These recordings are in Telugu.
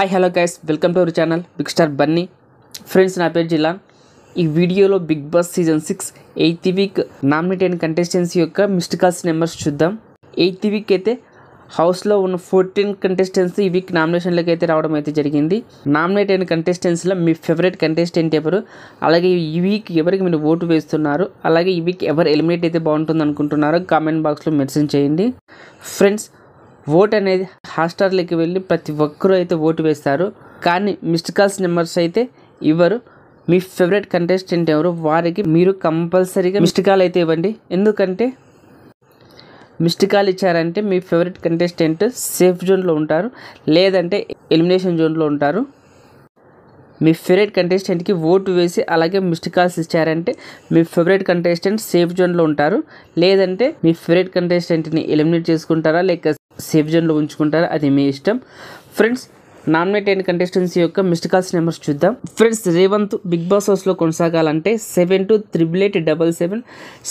hi hello guys welcome to our channel Big Star Bunny friends నా పేరు జిల్లా ఈ వీడియోలో Bigg Boss season six eighth week nominate అయిన కంటెస్టెన్స్ యొక్క మిస్డ్ కాల్స్ నెంబర్స్ చూద్దాం ఎయిత్ వీక్ అయితే హౌస్లో ఉన్న ఫోర్టీన్ కంటెస్టెంట్స్ ఈ వీక్ నామినేషన్లకు అయితే రావడం అయితే జరిగింది నామినేట్ అయిన కంటెస్టెంట్స్లో మీ ఫేవరెట్ కంటెస్టెంట్ ఎవరు అలాగే ఈ వీక్ ఎవరికి మీరు ఓటు వేస్తున్నారు అలాగే ఈ వీక్ ఎవరు ఎలిమినేట్ అయితే బాగుంటుంది అనుకుంటున్నారో కామెంట్ బాక్స్లో మెన్షన్ చేయండి ఫ్రెండ్స్ ఓట్ అనేది హాస్టార్లకి వెళ్ళి ప్రతి ఒక్కరూ అయితే ఓటు వేస్తారు కానీ మిస్డ్ కాల్స్ నెంబర్స్ అయితే ఇవ్వరు మీ ఫేవరెట్ కంటెస్టెంట్ ఎవరు వారికి మీరు కంపల్సరీగా మిస్డ్ కాల్ అయితే ఇవ్వండి ఎందుకంటే మిస్డ్ కాల్ ఇచ్చారంటే మీ ఫేవరెట్ కంటెస్టెంట్ సేఫ్ జోన్లో ఉంటారు లేదంటే ఎలిమినేషన్ జోన్లో ఉంటారు మీ ఫేవరెట్ కంటెస్టెంట్కి ఓటు వేసి అలాగే మిస్డ్ కాల్స్ ఇచ్చారంటే మీ ఫేవరెట్ కంటెస్టెంట్ సేఫ్ జోన్లో ఉంటారు లేదంటే మీ ఫేవరెట్ కంటెస్టెంట్ని ఎలిమినేట్ చేసుకుంటారా లేక సేఫ్ జోన్లో ఉంచుకుంటారు అది మీ ఇష్టం ఫ్రెండ్స్ నామినేట్ అయిన కంటెస్టెన్సీ యొక్క మిస్డ్ కాల్స్ నెంబర్స్ చూద్దాం ఫ్రెండ్స్ రేవంత్ బిగ్ బాస్ హౌస్లో కొనసాగాలంటే seven two triple eight double seven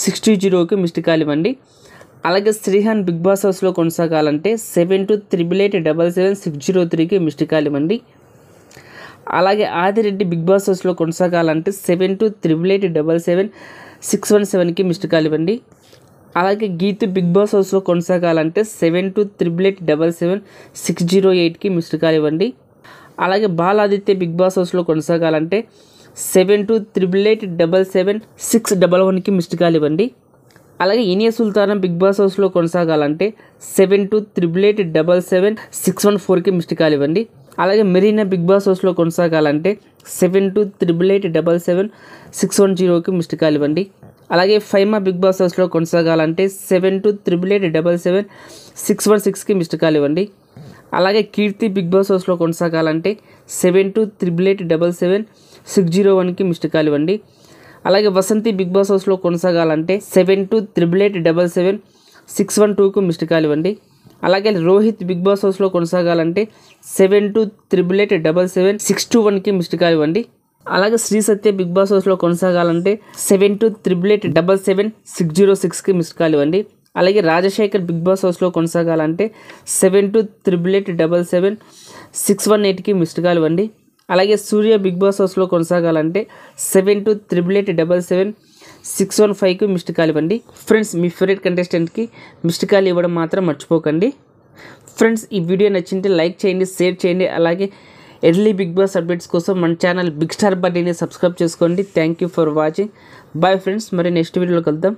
six two జీరోకి మిస్డ్ కాల్ ఇవ్వండి అలాగే శ్రీహాన్ బిగ్ బాస్ హౌస్లో కొనసాగాలంటే seven two triple eight double seven six zero త్రీకి మిస్డ్ కాల్ ఇవ్వండి అలాగే ఆదిరెడ్డి బిగ్ బాస్ హౌస్లో కొనసాగాలంటే seven two triple eight double seven six one సెవెన్కి మిస్డ్ కాల్ ఇవ్వండి అలాగే గీతు బిగ్ బాస్ హౌస్లో కొనసాగాలంటే seven two triple eight double seven six zero ఎయిట్కి మిస్డ్ కాల్ ఇవ్వండి అలాగే బాలాదిత్య బిగ్ బాస్ హౌస్లో కొనసాగాలంటే seven two triple eight double seven six double వన్కి మిస్డ్ కాల్ ఇవ్వండి అలాగే ఇనియా సుల్తానం బిగ్ బాస్ హౌస్లో కొనసాగాలంటే seven two triple eight double seven six one ఫోర్కి మిస్డ్ కాల్ ఇవ్వండి అలాగే మెరీనా బిగ్ బాస్ హౌస్లో కొనసాగాలంటే seven two triple eight double seven six one జీరోకి మిస్డ్ కాల్ ఇవ్వండి అలాగే ఫైవ్ మా బిగ్ బాస్ హౌస్లో కొనసాగాలంటే seven two triple eight double seven six one సిక్స్కి మిస్డ్ కాల్ ఇవ్వండి అలాగే కీర్తి బిగ్ బాస్ హౌస్లో కొనసాగాలంటే seven two triple eight double seven six zero వన్కి మిస్డ్ కాల్ ఇవ్వండి అలాగే వసంతి బిగ్ బాస్ హౌస్లో కొనసాగాలంటే seven two triple eight double seven six one టూకు మిస్డ్ కాల్ ఇవ్వండి అలాగే రోహిత్ బిగ్ బాస్ హౌస్లో కొనసాగాలంటే seven two triple eight double seven six two వన్కి మిస్డ్ కాల్ ఇవ్వండి అలాగే శ్రీ సత్య బిగ్ బాస్ హౌస్లో కొనసాగాలంటే seven two triple eight double seven six zero సిక్స్కి మిస్ కాల్ ఇవ్వండి అలాగే రాజశేఖర్ బిగ్ బాస్ హౌస్లో కొనసాగాలంటే seven two triple eight double seven six one ఎయిట్కి మిస్డ్ కాల్ ఇవ్వండి అలాగే సూర్య బిగ్ బాస్ హౌస్లో కొనసాగాలంటే seven two triple eight double seven six one ఫైవ్కి మిస్డ్ కాల్ ఇవ్వండి ఫ్రెండ్స్ మీ ఫేవరెట్ కంటెస్టెంట్కి మిస్డ్ కాల్ ఇవ్వడం మాత్రం మర్చిపోకండి ఫ్రెండ్స్ ఈ వీడియో నచ్చింటే లైక్ చేయండి షేర్ చేయండి అలాగే ఎర్లీ బిగ్ బాస్ అప్డేట్స్ కోసం మన ఛానల్ బిగ్ స్టార్ బన్నీని సబ్స్క్రైబ్ చేసుకోండి thank you for watching bye friends మరి నెక్స్ట్ వీడియోలో కలుద్దాం